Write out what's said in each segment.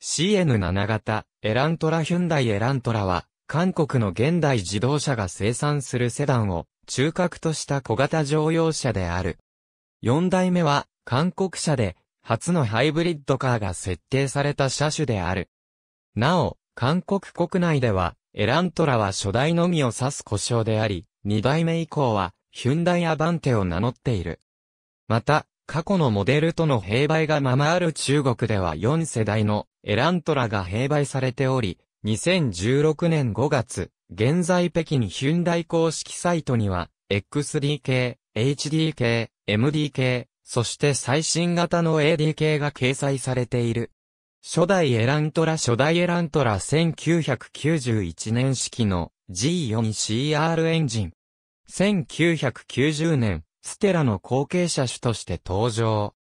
CN7 型、エラントラヒュンダイエラントラは、韓国の現代自動車が生産するセダンを中核とした小型乗用車である。4代目は、韓国車で、初のハイブリッドカーが設定された車種である。なお、韓国国内では、エラントラは初代のみを指す故障であり、2代目以降は、ヒュンダイアバンテを名乗っている。また、過去のモデルとの併売がままある中国では4世代のエラントラが併売されており、2016年5月、現在北京ヒュンダイ公式サイトには、XDK、HDK、MDK、そして最新型の ADK が掲載されている。初代エラントラ初代エラントラ1991年式の G4CR エンジン。1990年、ステラの後継者種として登場。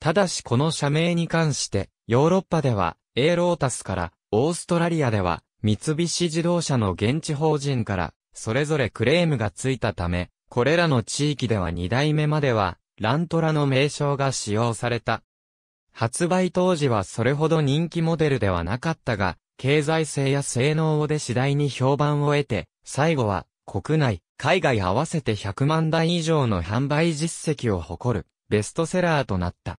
ただしこの社名に関して、ヨーロッパでは、エーロータスから、オーストラリアでは、三菱自動車の現地法人から、それぞれクレームがついたため、これらの地域では2代目までは、ラントラの名称が使用された。発売当時はそれほど人気モデルではなかったが、経済性や性能で次第に評判を得て、最後は、国内、海外合わせて100万台以上の販売実績を誇るベストセラーとなった。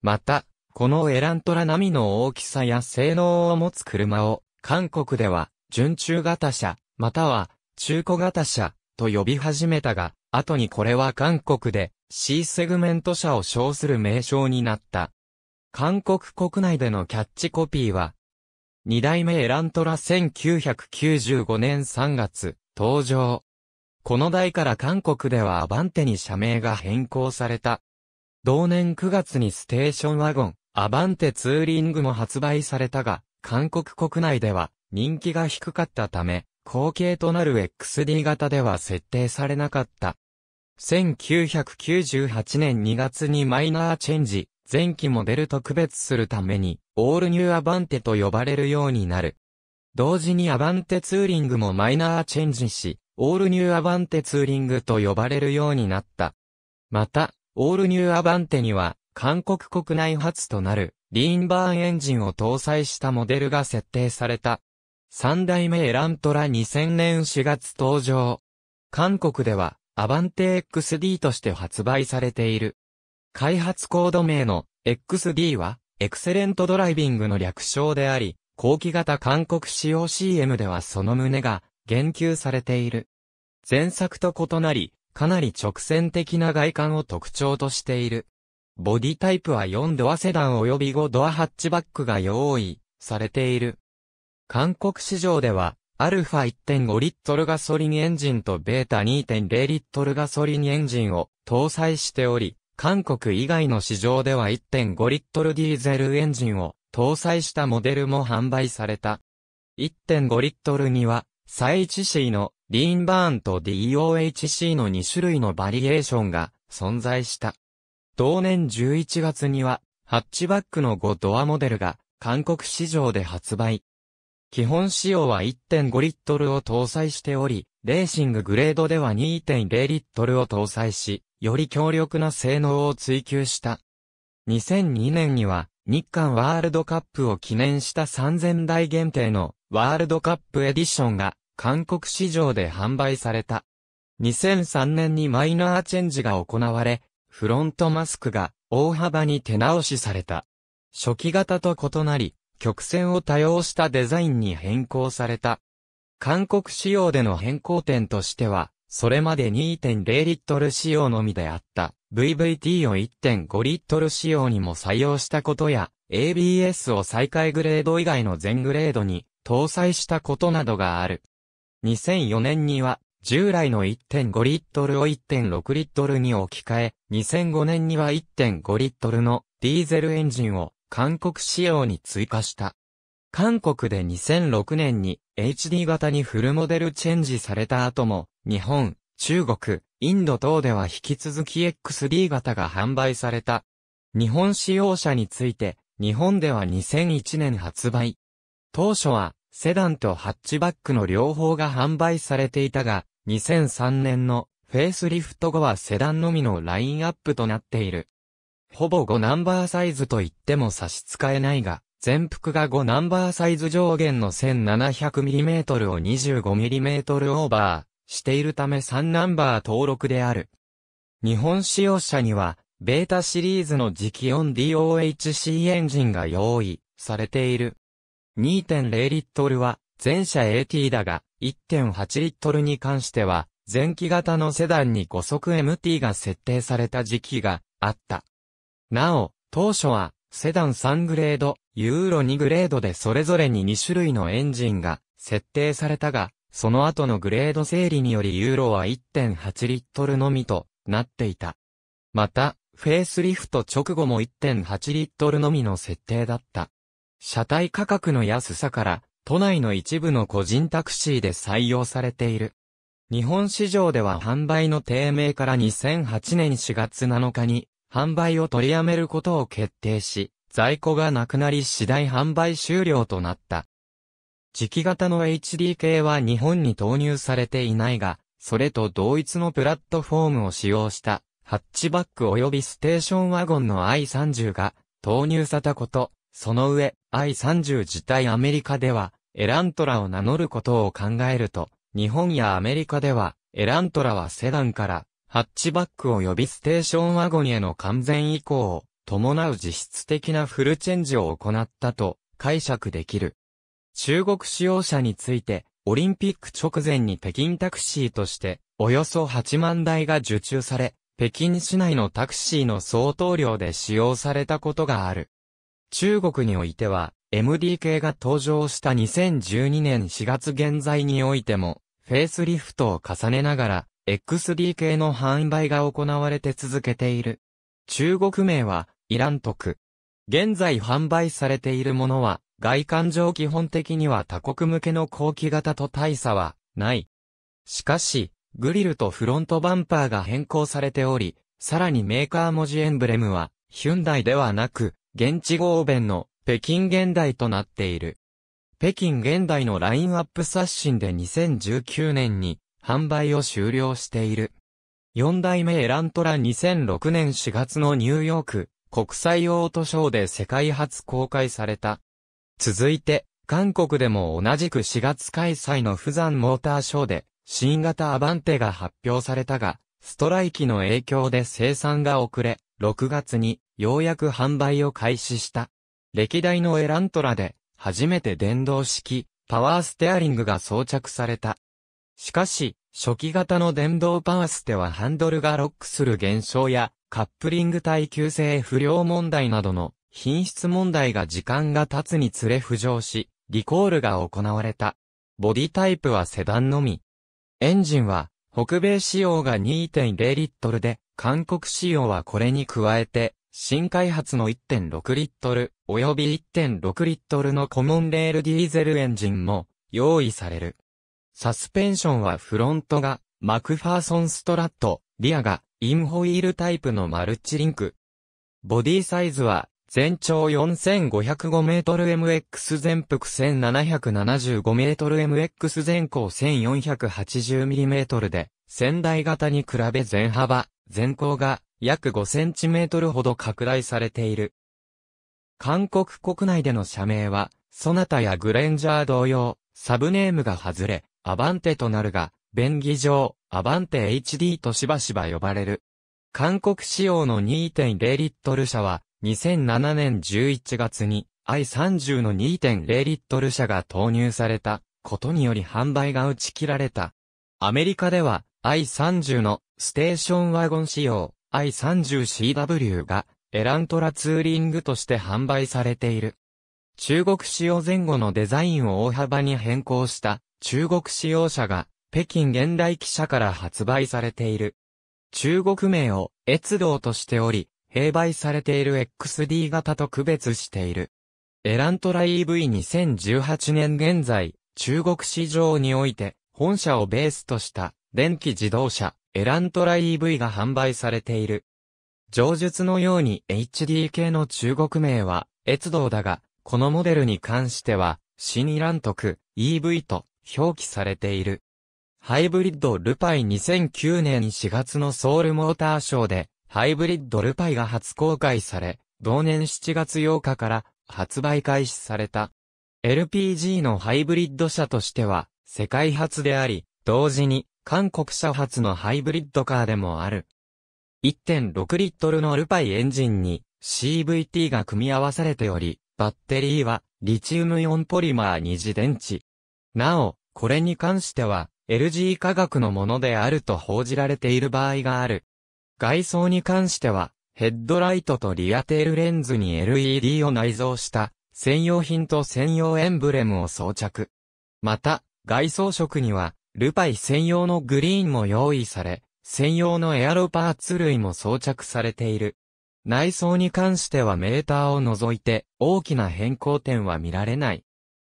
また、このエラントラ並みの大きさや性能を持つ車を、韓国では、準中型車、または、中古型車、と呼び始めたが、後にこれは韓国で、C セグメント車を称する名称になった。韓国国内でのキャッチコピーは、2代目エラントラ1995年3月、登場。この代から韓国ではアバンテに社名が変更された。同年9月にステーションワゴン、アバンテツーリングも発売されたが、韓国国内では人気が低かったため、後継となる XD 型では設定されなかった。1998年2月にマイナーチェンジ、前期モデルと区別するために、オールニューアバンテと呼ばれるようになる。同時にアバンテツーリングもマイナーチェンジし、オールニューアバンテツーリングと呼ばれるようになった。また、オールニューアバンテには、韓国国内初となる、リーンバーンエンジンを搭載したモデルが設定された。三代目エラントラ2000年4月登場。韓国では、アバンテ XD として発売されている。開発コード名の XD は、エクセレントドライビングの略称であり、後期型韓国使用 CM ではその旨が言及されている。前作と異なり、かなり直線的な外観を特徴としている。ボディタイプは4ドアセダン及び5ドアハッチバックが用意されている。韓国市場では、アルファ1.5リットルガソリンエンジンとベータ2.0リットルガソリンエンジンを搭載しており、韓国以外の市場では1.5リットルディーゼルエンジンを搭載したモデルも販売された。1.5リットルには、最シーのリーンバーンと DOHC の2種類のバリエーションが存在した。同年11月には、ハッチバックの5ドアモデルが韓国市場で発売。基本仕様は1.5リットルを搭載しており、レーシンググレードでは2.0リットルを搭載し、より強力な性能を追求した。2002年には、日韓ワールドカップを記念した3000台限定のワールドカップエディションが韓国市場で販売された。2003年にマイナーチェンジが行われ、フロントマスクが大幅に手直しされた。初期型と異なり、曲線を多用したデザインに変更された。韓国仕様での変更点としては、それまで2.0リットル仕様のみであった VVT を1.5リットル仕様にも採用したことや、ABS を再開グレード以外の全グレードに搭載したことなどがある。2004年には、従来の1.5リットルを1.6リットルに置き換え、2005年には1.5リットルのディーゼルエンジンを韓国仕様に追加した。韓国で2006年に HD 型にフルモデルチェンジされた後も、日本、中国、インド等では引き続き XD 型が販売された。日本使用車について、日本では2001年発売。当初はセダンとハッチバックの両方が販売されていたが、2003年のフェイスリフト後はセダンのみのラインアップとなっている。ほぼ5ナンバーサイズと言っても差し支えないが、全幅が5ナンバーサイズ上限の 1700mm を 25mm オーバーしているため3ナンバー登録である。日本使用者には、ベータシリーズの磁気音 d o h c エンジンが用意されている。2.0リットルは、全車 AT だが、1.8リットルに関しては、前期型のセダンに5速 MT が設定された時期があった。なお、当初は、セダン3グレード、ユーロ2グレードでそれぞれに2種類のエンジンが設定されたが、その後のグレード整理によりユーロは1.8リットルのみとなっていた。また、フェイスリフト直後も1.8リットルのみの設定だった。車体価格の安さから、都内の一部の個人タクシーで採用されている。日本市場では販売の低迷から2008年4月7日に、販売を取りやめることを決定し、在庫がなくなり次第販売終了となった。磁気型の HDK は日本に投入されていないが、それと同一のプラットフォームを使用した、ハッチバック及びステーションワゴンの i30 が投入されたこと、その上、I-30 自体アメリカでは、エラントラを名乗ることを考えると、日本やアメリカでは、エラントラはセダンから、ハッチバックを呼びステーションワゴンへの完全移行を、伴う実質的なフルチェンジを行ったと解釈できる。中国使用者について、オリンピック直前に北京タクシーとして、およそ8万台が受注され、北京市内のタクシーの相当量で使用されたことがある。中国においては、MDK が登場した2012年4月現在においても、フェイスリフトを重ねながら、XDK の販売が行われて続けている。中国名は、イランク。現在販売されているものは、外観上基本的には他国向けの後期型と大差は、ない。しかし、グリルとフロントバンパーが変更されており、さらにメーカー文字エンブレムは、ヒュンダイではなく、現地合弁の北京現代となっている。北京現代のラインアップ刷新で2019年に販売を終了している。四代目エラントラ2006年4月のニューヨーク国際オートショーで世界初公開された。続いて、韓国でも同じく4月開催の富山モーターショーで新型アバンテが発表されたが、ストライキの影響で生産が遅れ、6月にようやく販売を開始した。歴代のエラントラで、初めて電動式、パワーステアリングが装着された。しかし、初期型の電動パワーステはハンドルがロックする現象や、カップリング耐久性不良問題などの品質問題が時間が経つにつれ浮上し、リコールが行われた。ボディタイプはセダンのみ。エンジンは、北米仕様が2.0リットルで、韓国仕様はこれに加えて、新開発の1.6リットル及び1.6リットルのコモンレールディーゼルエンジンも用意される。サスペンションはフロントがマクファーソンストラット、リアがインホイールタイプのマルチリンク。ボディサイズは全長4 5 0 5ル MX 全幅1 7 7 5ル MX 全高1 4 8 0トルで、仙台型に比べ全幅、全高が約5センチメートルほど拡大されている。韓国国内での社名は、ソナタやグレンジャー同様、サブネームが外れ、アバンテとなるが、便宜上、アバンテ HD としばしば呼ばれる。韓国仕様の2.0リットル車は、2007年11月に i30 の2.0リットル車が投入されたことにより販売が打ち切られた。アメリカでは i30 のステーションワゴン仕様 i30CW がエラントラツーリングとして販売されている。中国仕様前後のデザインを大幅に変更した中国仕様車が北京現代記者から発売されている。中国名を越道としており、併売されている XD 型と区別している。エラントラ EV2018 年現在、中国市場において本社をベースとした電気自動車、エラントラ EV が販売されている。上述のように HDK の中国名は、越道だが、このモデルに関しては、新イラントク EV と表記されている。ハイブリッドルパイ2009年4月のソウルモーターショーで、ハイブリッドルパイが初公開され、同年7月8日から発売開始された。LPG のハイブリッド車としては、世界初であり、同時に韓国車発のハイブリッドカーでもある。1.6リットルのルパイエンジンに CVT が組み合わされており、バッテリーはリチウムイオンポリマー二次電池。なお、これに関しては LG 科学のものであると報じられている場合がある。外装に関しては、ヘッドライトとリアテールレンズに LED を内蔵した専用品と専用エンブレムを装着。また、外装色にはルパイ専用のグリーンも用意され、専用のエアロパーツ類も装着されている。内装に関してはメーターを除いて大きな変更点は見られない。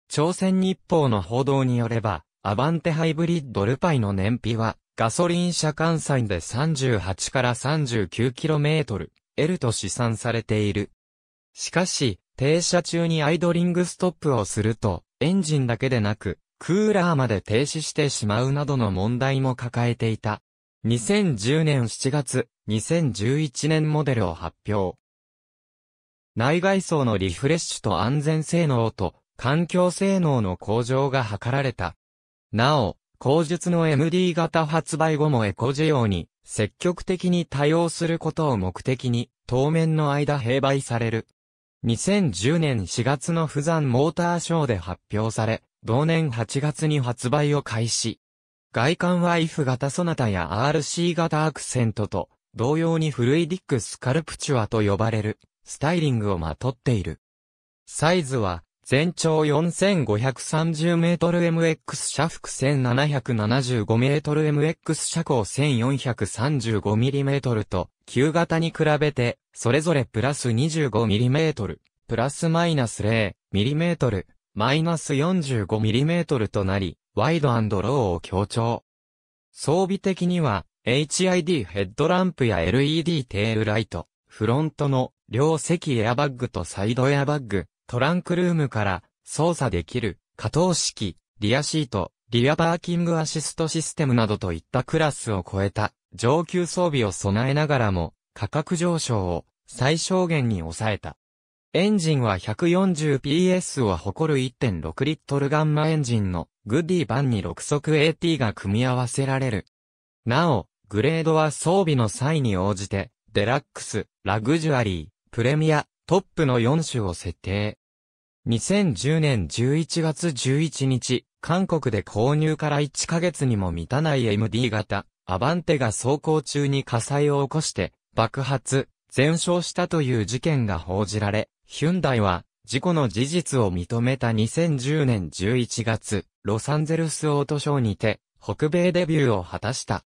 朝鮮日報の報道によれば、アバンテハイブリッドルパイの燃費は、ガソリン車換算で38から 39km、L と試算されている。しかし、停車中にアイドリングストップをすると、エンジンだけでなく、クーラーまで停止してしまうなどの問題も抱えていた。2010年7月、2011年モデルを発表。内外装のリフレッシュと安全性能と環境性能の向上が図られた。なお、後述の MD 型発売後もエコ需要に積極的に対応することを目的に当面の間併売される。2010年4月の富山モーターショーで発表され、同年8月に発売を開始。外観は IF 型ソナタや RC 型アクセントと、同様にフルイディックスカルプチュアと呼ばれる、スタイリングをまとっている。サイズは、全長 4530m MX 車幅 1775m MX 車高 1435mm と、旧型に比べて、それぞれプラス 25mm、プラスマイナス 0mm、マイナス 45mm となり、ワイドローを強調。装備的には、HID ヘッドランプや LED テールライト、フロントの両席エアバッグとサイドエアバッグ、トランクルームから操作できる加藤式、リアシート、リアパーキングアシストシステムなどといったクラスを超えた上級装備を備えながらも価格上昇を最小限に抑えた。エンジンは 140PS を誇る1.6リットルガンマエンジンのグッディ版に6速 AT が組み合わせられる。なお、グレードは装備の際に応じて、デラックス、ラグジュアリー、プレミア、トップの4種を設定。2010年11月11日、韓国で購入から1ヶ月にも満たない MD 型、アバンテが走行中に火災を起こして、爆発、全焼したという事件が報じられ、ヒュンダイは、事故の事実を認めた2010年11月、ロサンゼルスオートショーにて、北米デビューを果たした。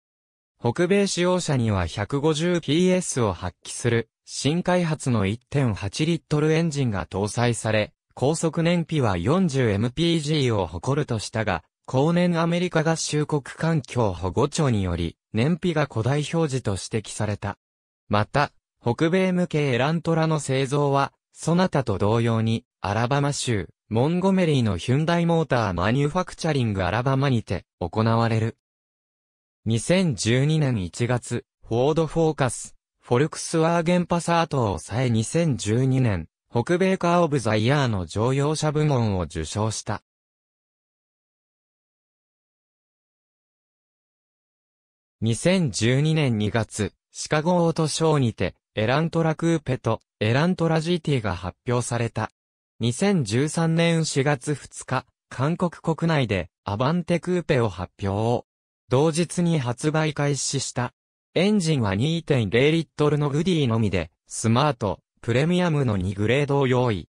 北米使用者には 150PS を発揮する、新開発の1.8リットルエンジンが搭載され、高速燃費は 40mpg を誇るとしたが、後年アメリカ合衆国環境保護庁により、燃費が古代表示と指摘された。また、北米向けエラントラの製造は、そなたと同様に、アラバマ州、モンゴメリーのヒュンダイモーターマニュファクチャリングアラバマにて、行われる。2012年1月、フォードフォーカス、フォルクスワーゲンパサートを抑え2012年、北米カーオブザイヤーの乗用車部門を受賞した。2012年2月、シカゴオートショーにて、エラントラクーペとエラントラジティが発表された。2013年4月2日、韓国国内でアバンテクーペを発表。同日に発売開始した。エンジンは2.0リットルのグディのみで、スマート、プレミアムの2グレードを用意。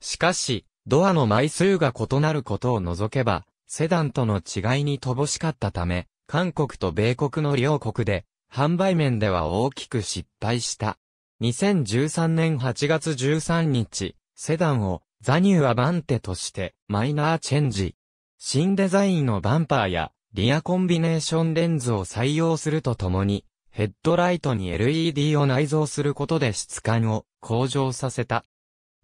しかし、ドアの枚数が異なることを除けば、セダンとの違いに乏しかったため、韓国と米国の両国で、販売面では大きく失敗した。2013年8月13日、セダンをザニューアバンテとしてマイナーチェンジ。新デザインのバンパーやリアコンビネーションレンズを採用するとともに、ヘッドライトに LED を内蔵することで質感を向上させた。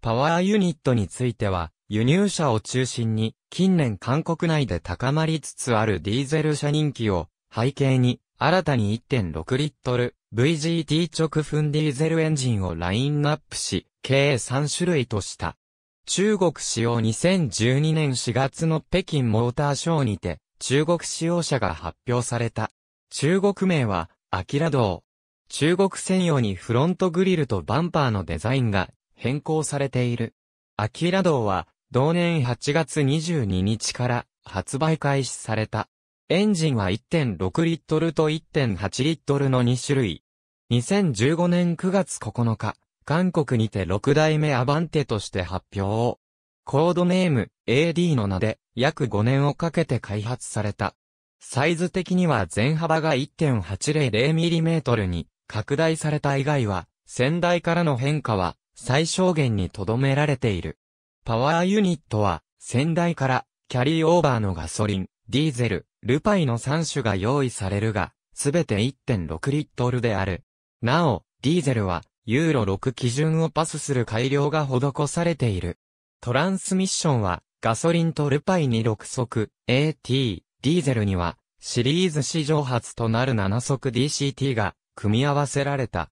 パワーユニットについては、輸入車を中心に、近年韓国内で高まりつつあるディーゼル車人気を背景に、新たに1.6リットル VGT 直噴ディーゼルエンジンをラインナップし、計3種類とした。中国使用2012年4月の北京モーターショーにて、中国使用者が発表された。中国名は、アキラ道。中国専用にフロントグリルとバンパーのデザインが変更されている。アキラ道は、同年8月22日から発売開始された。エンジンは1.6リットルと1.8リットルの2種類。2015年9月9日、韓国にて6代目アバンテとして発表。コードネーム AD の名で約5年をかけて開発された。サイズ的には全幅が 1.800mm に拡大された以外は、先代からの変化は最小限に留められている。パワーユニットは、先代からキャリーオーバーのガソリン、ディーゼル、ルパイの3種が用意されるが、すべて1.6リットルである。なお、ディーゼルは、ユーロ6基準をパスする改良が施されている。トランスミッションは、ガソリンとルパイに6速 AT、ディーゼルには、シリーズ史上初となる7速 DCT が、組み合わせられた。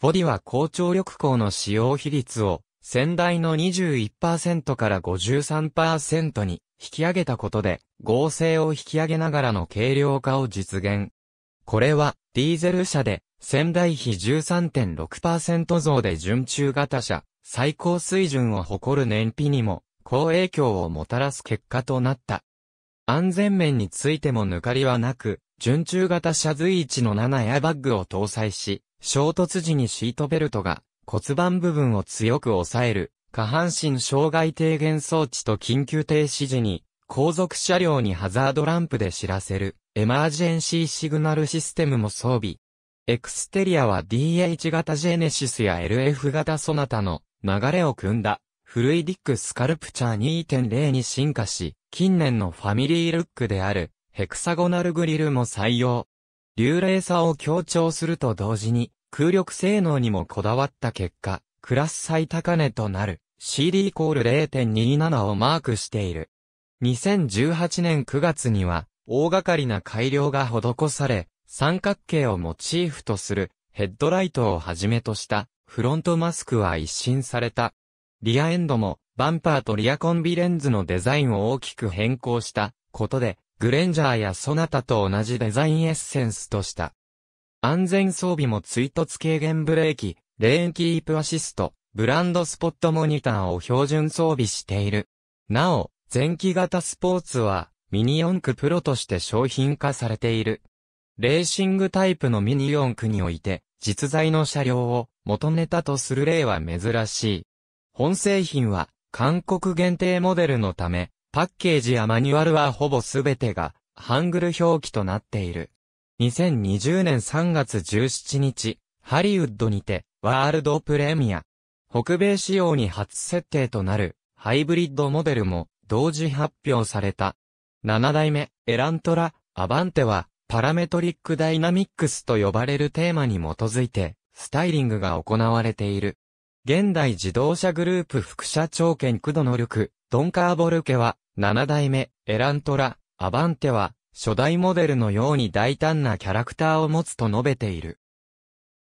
フォディは高張力鋼の使用比率を、先代の21%から53%に引き上げたことで、合成を引き上げながらの軽量化を実現。これは、ディーゼル車で仙台比13.6%増で準中型車、最高水準を誇る燃費にも、好影響をもたらす結果となった。安全面についても抜かりはなく、準中型車随一の7エアバッグを搭載し、衝突時にシートベルトが骨盤部分を強く抑える、下半身障害低減装置と緊急停止時に、後続車両にハザードランプで知らせる、エマージェンシーシグナルシステムも装備、エクステリアは DH 型ジェネシスや LF 型ソナタの流れを組んだフルイディックスカルプチャー2.0に進化し、近年のファミリールックであるヘクサゴナルグリルも採用。流麗さを強調すると同時に空力性能にもこだわった結果、クラス最高値となる CD イコール0.27をマークしている。2018年9月には大掛かりな改良が施され、三角形をモチーフとするヘッドライトをはじめとしたフロントマスクは一新された。リアエンドもバンパーとリアコンビレンズのデザインを大きく変更したことでグレンジャーやソナタと同じデザインエッセンスとした。安全装備も追突軽減ブレーキ、レーンキープアシスト、ブランドスポットモニターを標準装備している。なお、前期型スポーツはミニ四駆プロとして商品化されている。レーシングタイプのミニ四駆において、実在の車両を元ネタとする例は珍しい。本製品は、韓国限定モデルのため、パッケージやマニュアルはほぼすべてが、ハングル表記となっている。2020年3月17日、ハリウッドにて、ワールドプレミア。北米仕様に初設定となる、ハイブリッドモデルも、同時発表された。7代目、エラントラ、アバンテは、パラメトリックダイナミックスと呼ばれるテーマに基づいて、スタイリングが行われている。現代自動車グループ副社長兼駆動能力、ドンカーボルケは、7代目、エラントラ、アバンテは、初代モデルのように大胆なキャラクターを持つと述べている。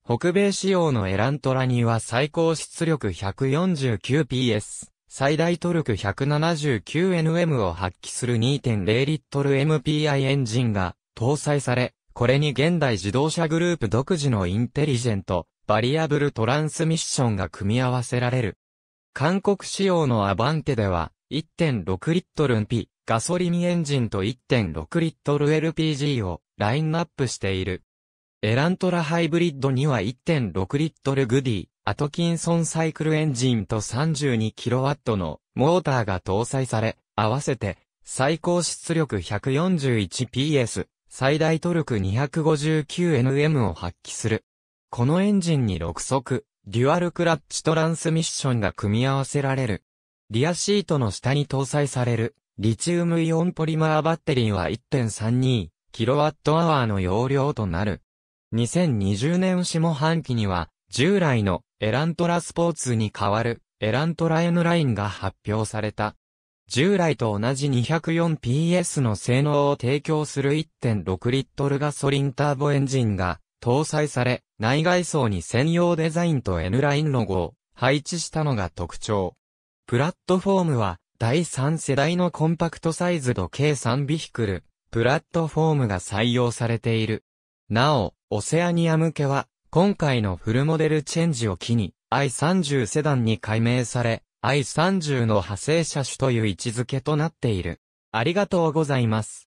北米仕様のエラントラには最高出力 149PS、最大トルク 179Nm を発揮する 2.0L MPI エンジンが搭載され、これに現代自動車グループ独自のインテリジェント、バリアブルトランスミッションが組み合わせられる。韓国仕様のアバンテでは、1.6リットル P、ガソリンエンジンと1.6リットル LPG をラインナップしている。エラントラハイブリッドには1.6リットルグディ、アトキンソンサイクルエンジンと 32kW のモーターが搭載され、合わせて最高出力 141PS、最大トルク 259Nm を発揮する。このエンジンに6速、デュアルクラッチトランスミッションが組み合わせられる。リアシートの下に搭載される、リチウムイオンポリマーバッテリーは 1.32kWh の容量となる。2020年下半期には、従来のエラントラスポーツに代わるエラントラ N ラインが発表された。従来と同じ 204PS の性能を提供する1.6リットルガソリンターボエンジンが搭載され、内外装に専用デザインと N ラインロゴを配置したのが特徴。プラットフォームは第3世代のコンパクトサイズと計3ビヒクル、プラットフォームが採用されている。なお、オセアニア向けは、今回のフルモデルチェンジを機に、i30 セダンに改名され、I30 の派生車種という位置づけとなっている。ありがとうございます。